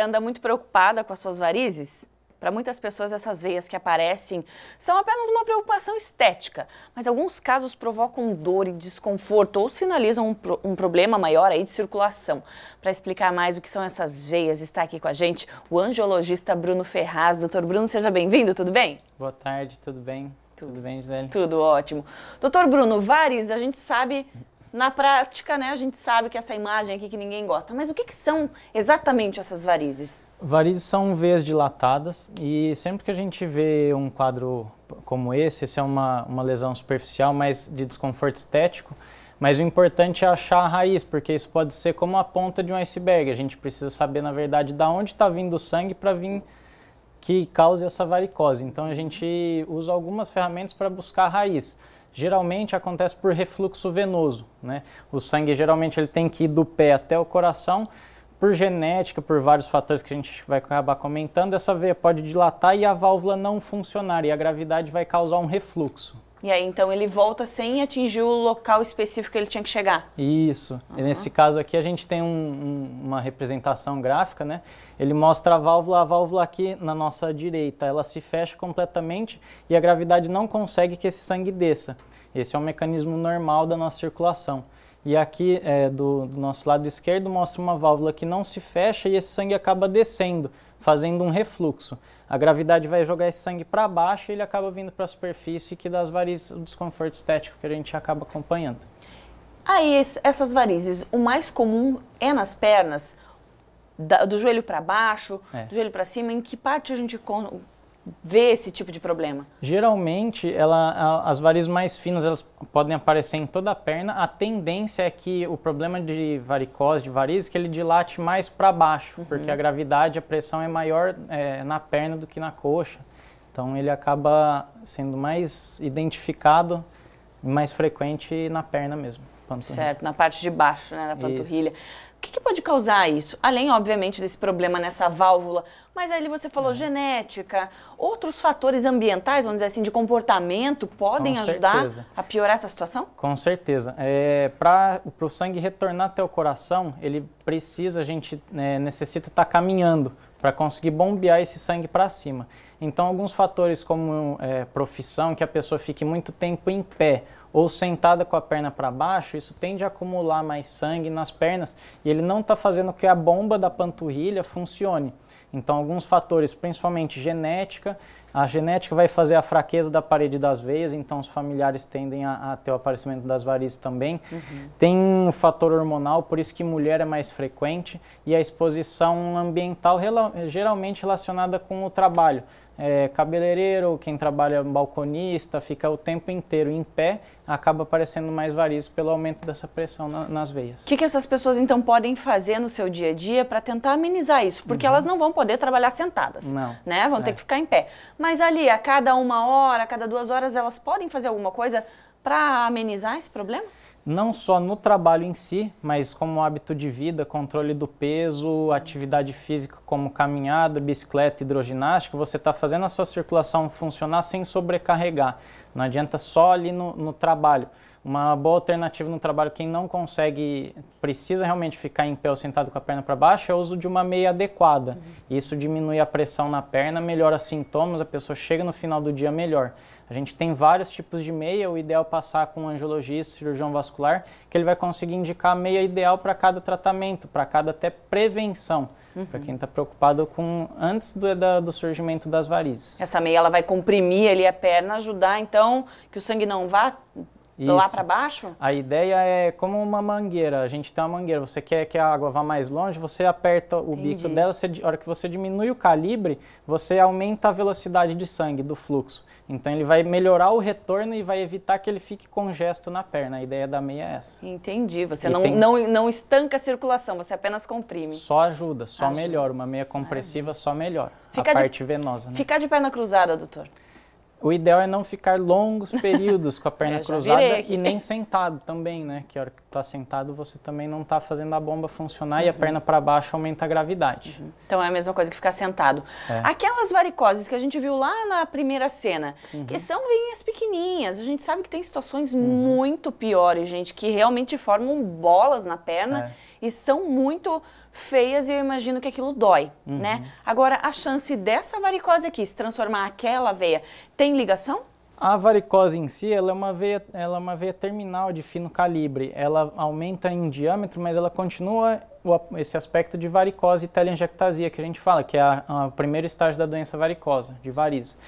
anda muito preocupada com as suas varizes? Para muitas pessoas, essas veias que aparecem são apenas uma preocupação estética, mas alguns casos provocam dor e desconforto ou sinalizam um, pro um problema maior aí de circulação. Para explicar mais o que são essas veias, está aqui com a gente o angiologista Bruno Ferraz. Doutor Bruno, seja bem-vindo, tudo bem? Boa tarde, tudo bem? Tudo, tudo bem, Gisele? Tudo ótimo. Doutor Bruno, varizes, a gente sabe na prática, né, a gente sabe que essa imagem aqui que ninguém gosta. Mas o que, que são exatamente essas varizes? Varizes são veias dilatadas e sempre que a gente vê um quadro como esse, esse é uma, uma lesão superficial, mas de desconforto estético, mas o importante é achar a raiz, porque isso pode ser como a ponta de um iceberg. A gente precisa saber, na verdade, da onde está vindo o sangue para vir que cause essa varicose. Então a gente usa algumas ferramentas para buscar a raiz geralmente acontece por refluxo venoso. Né? O sangue geralmente ele tem que ir do pé até o coração por genética, por vários fatores que a gente vai acabar comentando, essa veia pode dilatar e a válvula não funcionar e a gravidade vai causar um refluxo. E aí então ele volta sem atingir o local específico que ele tinha que chegar. Isso. Uhum. nesse caso aqui a gente tem um, um, uma representação gráfica, né? Ele mostra a válvula, a válvula aqui na nossa direita, ela se fecha completamente e a gravidade não consegue que esse sangue desça. Esse é um mecanismo normal da nossa circulação. E aqui é, do, do nosso lado esquerdo mostra uma válvula que não se fecha e esse sangue acaba descendo, fazendo um refluxo. A gravidade vai jogar esse sangue para baixo e ele acaba vindo para a superfície, que dá as varizes, o desconforto estético que a gente acaba acompanhando. Aí, essas varizes, o mais comum é nas pernas, da, do joelho para baixo, é. do joelho para cima, em que parte a gente vê esse tipo de problema? Geralmente, ela, as varizes mais finas elas podem aparecer em toda a perna. A tendência é que o problema de varicose, de varizes, é que ele dilate mais para baixo, uhum. porque a gravidade, a pressão é maior é, na perna do que na coxa. Então, ele acaba sendo mais identificado, mais frequente na perna mesmo. Panturrilha. Certo, na parte de baixo, né, da panturrilha. Isso que, que, pode causar isso? Além, obviamente, desse problema nessa válvula, mas ali você falou é. genética, outros fatores ambientais, vamos dizer assim, de comportamento podem Com ajudar a piorar essa situação? Com certeza. É, Para o sangue retornar até o coração, ele precisa, a gente é, necessita estar tá caminhando para conseguir bombear esse sangue para cima. Então, alguns fatores como é, profissão, que a pessoa fique muito tempo em pé, ou sentada com a perna para baixo, isso tende a acumular mais sangue nas pernas e ele não está fazendo que a bomba da panturrilha funcione. Então, alguns fatores, principalmente genética, a genética vai fazer a fraqueza da parede das veias, então os familiares tendem a, a ter o aparecimento das varizes também. Uhum. Tem um fator hormonal, por isso que mulher é mais frequente, e a exposição ambiental geralmente relacionada com o trabalho é, cabeleireiro, quem trabalha balconista, fica o tempo inteiro em pé, acaba aparecendo mais varizes pelo aumento dessa pressão na, nas veias. O que, que, essas pessoas então podem fazer no seu dia a dia para tentar amenizar isso? Porque uhum. elas não vão poder trabalhar sentadas, não. né? Vão é. ter que ficar em pé. Mas ali, a cada uma hora, a cada duas horas, elas podem fazer alguma coisa para amenizar esse problema? não só no trabalho em si, mas como hábito de vida, controle do peso, atividade física como caminhada, bicicleta, hidroginástica, você está fazendo a sua circulação funcionar sem sobrecarregar. Não adianta só ali no, no trabalho uma boa alternativa no trabalho, quem não consegue, precisa realmente ficar em pé ou sentado com a perna para baixo, é o uso de uma meia adequada. Uhum. Isso diminui a pressão na perna, melhora sintomas, a pessoa chega no final do dia melhor. A gente tem vários tipos de meia, o ideal é passar com um angiologista, cirurgião vascular, que ele vai conseguir indicar a meia ideal para cada tratamento, para cada até prevenção. Uhum. Para quem está preocupado com antes do, da, do surgimento das varizes. Essa meia ela vai comprimir ali a perna, ajudar então que o sangue não vá isso. Lá para baixo? A ideia é como uma mangueira. A gente tem uma mangueira. Você quer que a água vá mais longe, você aperta o Entendi. bico dela. Você, a hora que você diminui o calibre, você aumenta a velocidade de sangue do fluxo. Então ele vai melhorar o retorno e vai evitar que ele fique congesto na perna. A ideia da meia é essa. Entendi. Você não, tem... não, não estanca a circulação, você apenas comprime. Só ajuda, só ajuda. melhora. Uma meia compressiva Ai. só melhora. Fica a parte de... venosa. Né? Ficar de perna cruzada, doutor. O ideal é não ficar longos períodos com a perna cruzada e nem sentado também, né? Que a hora que está sentado você também não está fazendo a bomba funcionar uhum. e a uhum. perna para baixo aumenta a gravidade. Uhum. Então é a mesma coisa que ficar sentado. É. Aquelas varicoses que a gente viu lá na primeira cena, uhum. que são veias pequenininhas, a gente sabe que tem situações uhum. muito piores, gente, que realmente formam bolas na perna é. e são muito feias e eu imagino que aquilo dói, né? uhum. né? Agora, a chance dessa varicose aqui se transformar aquela veia tem ligação? A varicose em si, ela é uma veia, ela é uma veia terminal de fino calibre. Ela aumenta em diâmetro, mas ela continua o, esse aspecto de varicose e telangiectasia que a gente fala, que é o primeiro estágio da doença varicosa, de varizes.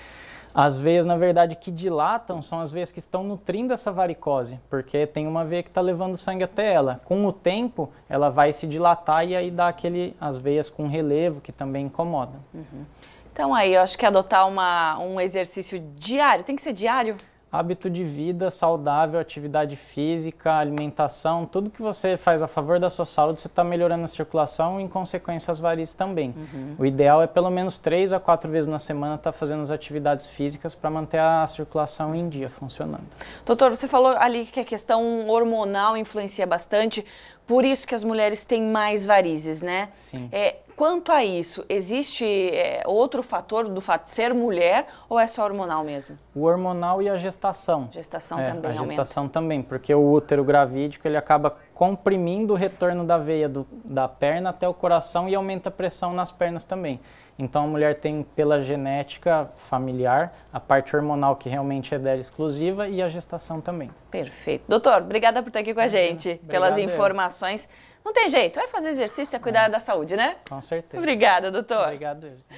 As veias, na verdade, que dilatam são as veias que estão nutrindo essa varicose, porque tem uma veia que está levando sangue até ela. Com o tempo, ela vai se dilatar e aí dá aquele, as veias com relevo, que também incomoda. Uhum. Então aí, eu acho que adotar uma, um exercício diário, tem que ser diário? hábito de vida saudável, atividade física, alimentação, tudo que você faz a favor da sua saúde, você está melhorando a circulação e, em consequência, as varizes também. Uhum. O ideal é pelo menos três a quatro vezes na semana estar tá fazendo as atividades físicas para manter a circulação em dia funcionando. Doutor, você falou ali que a questão hormonal influencia bastante, por isso que as mulheres têm mais varizes, né? Sim. É, quanto a isso, existe é, outro fator do fato de ser mulher ou é só hormonal mesmo? O hormonal e a gestação. Gestação é, também a aumenta. gestação também, porque o útero gravídico ele acaba comprimindo o retorno da veia do, da perna até o coração e aumenta a pressão nas pernas também. Então a mulher tem pela genética familiar a parte hormonal que realmente é dela exclusiva e a gestação também. Perfeito. Doutor, obrigada por estar aqui com a gente, obrigado. pelas informações. Eu. Não tem jeito, é fazer exercício, é cuidar é. da saúde, né? Com certeza. Obrigada, doutor. Obrigado, Erson.